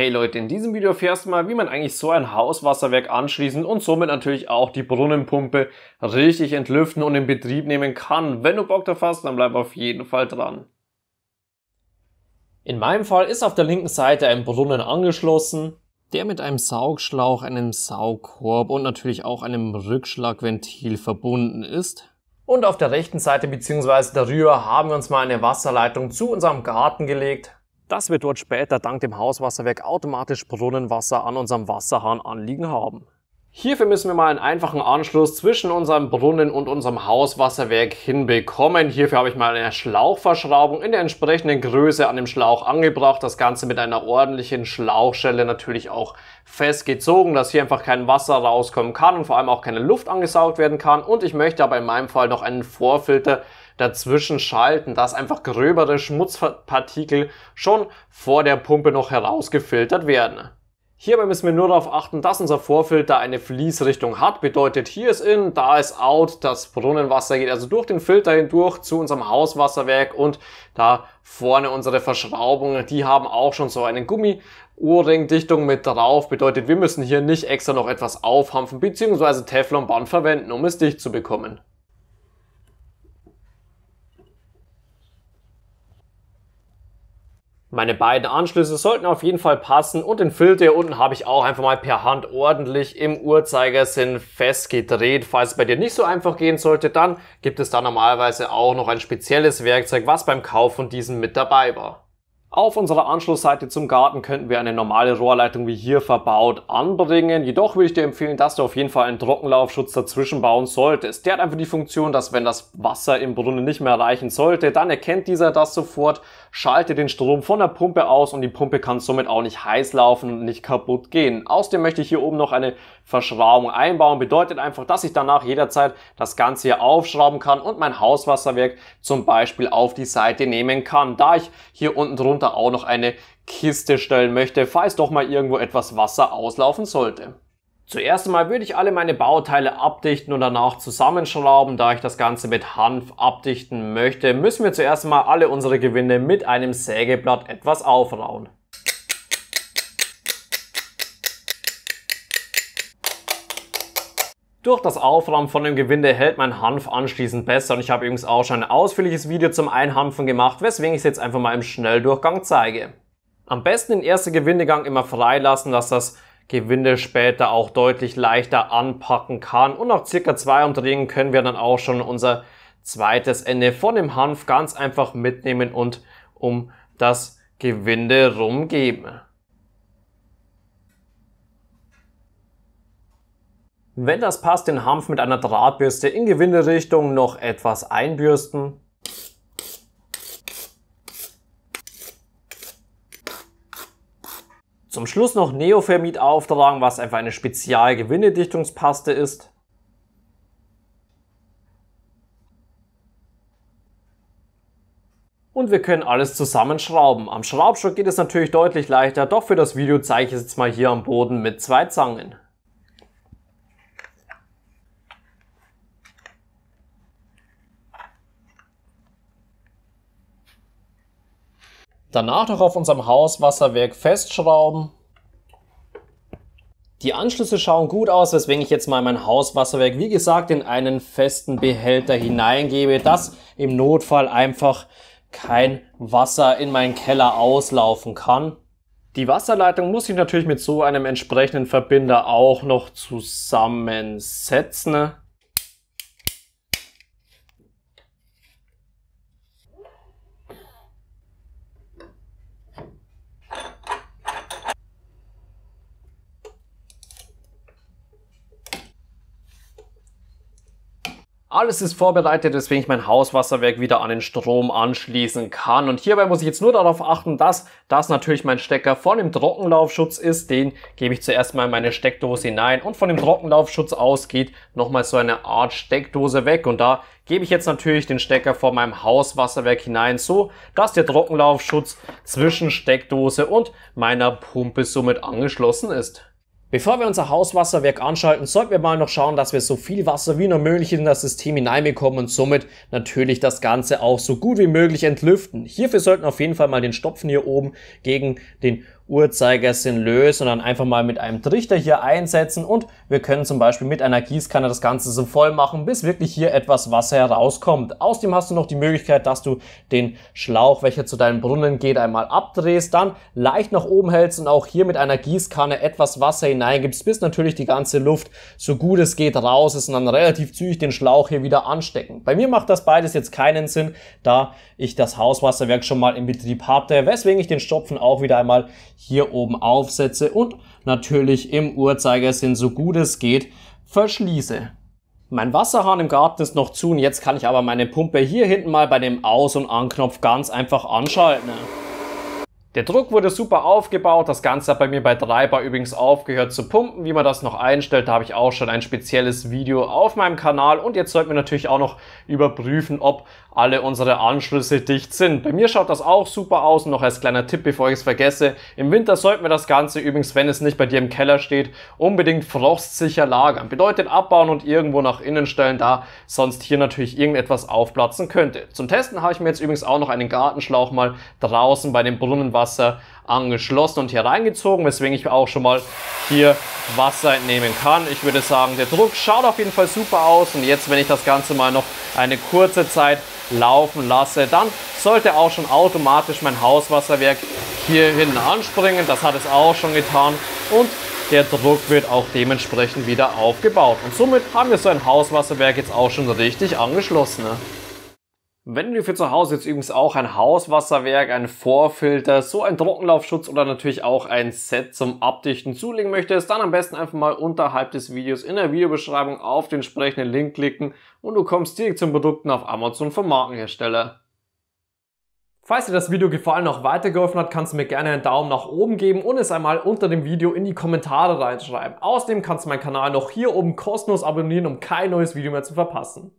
Hey Leute, in diesem Video erfährst du mal, wie man eigentlich so ein Hauswasserwerk anschließen und somit natürlich auch die Brunnenpumpe richtig entlüften und in Betrieb nehmen kann. Wenn du Bock drauf hast, dann bleib auf jeden Fall dran. In meinem Fall ist auf der linken Seite ein Brunnen angeschlossen, der mit einem Saugschlauch, einem Saugkorb und natürlich auch einem Rückschlagventil verbunden ist. Und auf der rechten Seite bzw. darüber haben wir uns mal eine Wasserleitung zu unserem Garten gelegt, das wird dort später dank dem Hauswasserwerk automatisch Brunnenwasser an unserem Wasserhahn anliegen haben. Hierfür müssen wir mal einen einfachen Anschluss zwischen unserem Brunnen und unserem Hauswasserwerk hinbekommen. Hierfür habe ich mal eine Schlauchverschraubung in der entsprechenden Größe an dem Schlauch angebracht. Das Ganze mit einer ordentlichen Schlauchschelle natürlich auch festgezogen, dass hier einfach kein Wasser rauskommen kann und vor allem auch keine Luft angesaugt werden kann. Und ich möchte aber in meinem Fall noch einen Vorfilter dazwischen schalten, dass einfach gröbere Schmutzpartikel schon vor der Pumpe noch herausgefiltert werden. Hierbei müssen wir nur darauf achten, dass unser Vorfilter eine Fließrichtung hat. Bedeutet, hier ist in, da ist out. Das Brunnenwasser geht also durch den Filter hindurch zu unserem Hauswasserwerk und da vorne unsere Verschraubungen, die haben auch schon so einen Gummi. Ohrringdichtung mit drauf bedeutet, wir müssen hier nicht extra noch etwas aufhampfen bzw. Teflonband verwenden, um es dicht zu bekommen. Meine beiden Anschlüsse sollten auf jeden Fall passen und den Filter hier unten habe ich auch einfach mal per Hand ordentlich im Uhrzeigersinn festgedreht. Falls es bei dir nicht so einfach gehen sollte, dann gibt es da normalerweise auch noch ein spezielles Werkzeug, was beim Kauf von diesem mit dabei war. Auf unserer Anschlussseite zum Garten könnten wir eine normale Rohrleitung wie hier verbaut anbringen. Jedoch würde ich dir empfehlen, dass du auf jeden Fall einen Trockenlaufschutz dazwischen bauen solltest. Der hat einfach die Funktion, dass wenn das Wasser im Brunnen nicht mehr reichen sollte, dann erkennt dieser das sofort, schaltet den Strom von der Pumpe aus und die Pumpe kann somit auch nicht heiß laufen und nicht kaputt gehen. Außerdem möchte ich hier oben noch eine Verschraubung einbauen. Bedeutet einfach, dass ich danach jederzeit das Ganze hier aufschrauben kann und mein Hauswasserwerk zum Beispiel auf die Seite nehmen kann. Da ich hier unten drunter darunter auch noch eine Kiste stellen möchte, falls doch mal irgendwo etwas Wasser auslaufen sollte. Zuerst einmal würde ich alle meine Bauteile abdichten und danach zusammenschrauben. Da ich das Ganze mit Hanf abdichten möchte, müssen wir zuerst einmal alle unsere Gewinde mit einem Sägeblatt etwas aufrauen. Durch das Aufwärmen von dem Gewinde hält mein Hanf anschließend besser und ich habe übrigens auch schon ein ausführliches Video zum Einhampfen gemacht, weswegen ich es jetzt einfach mal im Schnelldurchgang zeige. Am besten den ersten Gewindegang immer freilassen, dass das Gewinde später auch deutlich leichter anpacken kann und nach circa zwei Umdrehen können wir dann auch schon unser zweites Ende von dem Hanf ganz einfach mitnehmen und um das Gewinde rumgeben. Wenn das passt, den Hanf mit einer Drahtbürste in Gewinderichtung noch etwas einbürsten. Zum Schluss noch Neofermit auftragen, was einfach eine Spezialgewindedichtungspaste ist. Und wir können alles zusammenschrauben. Am Schraubstock geht es natürlich deutlich leichter, doch für das Video zeige ich es jetzt mal hier am Boden mit zwei Zangen. Danach noch auf unserem Hauswasserwerk festschrauben. Die Anschlüsse schauen gut aus, weswegen ich jetzt mal mein Hauswasserwerk, wie gesagt, in einen festen Behälter hineingebe, dass im Notfall einfach kein Wasser in meinen Keller auslaufen kann. Die Wasserleitung muss ich natürlich mit so einem entsprechenden Verbinder auch noch zusammensetzen. Alles ist vorbereitet, weswegen ich mein Hauswasserwerk wieder an den Strom anschließen kann. Und hierbei muss ich jetzt nur darauf achten, dass das natürlich mein Stecker von dem Trockenlaufschutz ist. Den gebe ich zuerst mal in meine Steckdose hinein und von dem Trockenlaufschutz aus geht nochmal so eine Art Steckdose weg. Und da gebe ich jetzt natürlich den Stecker von meinem Hauswasserwerk hinein, so dass der Trockenlaufschutz zwischen Steckdose und meiner Pumpe somit angeschlossen ist. Bevor wir unser Hauswasserwerk anschalten, sollten wir mal noch schauen, dass wir so viel Wasser wie nur möglich in das System hineinbekommen und somit natürlich das Ganze auch so gut wie möglich entlüften. Hierfür sollten wir auf jeden Fall mal den Stopfen hier oben gegen den Uhrzeigersinn lösen und dann einfach mal mit einem Trichter hier einsetzen und wir können zum Beispiel mit einer Gießkanne das Ganze so voll machen, bis wirklich hier etwas Wasser herauskommt. Außerdem hast du noch die Möglichkeit, dass du den Schlauch, welcher zu deinem Brunnen geht, einmal abdrehst, dann leicht nach oben hältst und auch hier mit einer Gießkanne etwas Wasser hineingibst, bis natürlich die ganze Luft so gut es geht raus ist und dann relativ zügig den Schlauch hier wieder anstecken. Bei mir macht das beides jetzt keinen Sinn, da ich das Hauswasserwerk schon mal in Betrieb hatte, weswegen ich den Stopfen auch wieder einmal hier oben aufsetze und natürlich im Uhrzeigersinn so gut es geht verschließe. Mein Wasserhahn im Garten ist noch zu und jetzt kann ich aber meine Pumpe hier hinten mal bei dem Aus- und Anknopf ganz einfach anschalten. Der Druck wurde super aufgebaut, das Ganze hat bei mir bei 3 Bar übrigens aufgehört zu pumpen. Wie man das noch einstellt, da habe ich auch schon ein spezielles Video auf meinem Kanal und jetzt sollten wir natürlich auch noch überprüfen, ob alle unsere Anschlüsse dicht sind. Bei mir schaut das auch super aus und noch als kleiner Tipp, bevor ich es vergesse, im Winter sollten wir das Ganze übrigens, wenn es nicht bei dir im Keller steht, unbedingt frostsicher lagern. Bedeutet abbauen und irgendwo nach innen stellen, da sonst hier natürlich irgendetwas aufplatzen könnte. Zum Testen habe ich mir jetzt übrigens auch noch einen Gartenschlauch mal draußen bei dem Brunnen Wasser angeschlossen und hier reingezogen, weswegen ich auch schon mal hier Wasser entnehmen kann. Ich würde sagen, der Druck schaut auf jeden Fall super aus und jetzt, wenn ich das Ganze mal noch eine kurze Zeit laufen lasse, dann sollte auch schon automatisch mein Hauswasserwerk hier hinten anspringen. Das hat es auch schon getan und der Druck wird auch dementsprechend wieder aufgebaut. Und somit haben wir so ein Hauswasserwerk jetzt auch schon richtig angeschlossen. Ne? Wenn du für zu Hause jetzt übrigens auch ein Hauswasserwerk, einen Vorfilter, so einen Trockenlaufschutz oder natürlich auch ein Set zum Abdichten zulegen möchtest, dann am besten einfach mal unterhalb des Videos in der Videobeschreibung auf den entsprechenden Link klicken und du kommst direkt zum Produkten auf Amazon vom Markenhersteller. Falls dir das Video gefallen und auch weitergeholfen hat, kannst du mir gerne einen Daumen nach oben geben und es einmal unter dem Video in die Kommentare reinschreiben. Außerdem kannst du meinen Kanal noch hier oben kostenlos abonnieren, um kein neues Video mehr zu verpassen.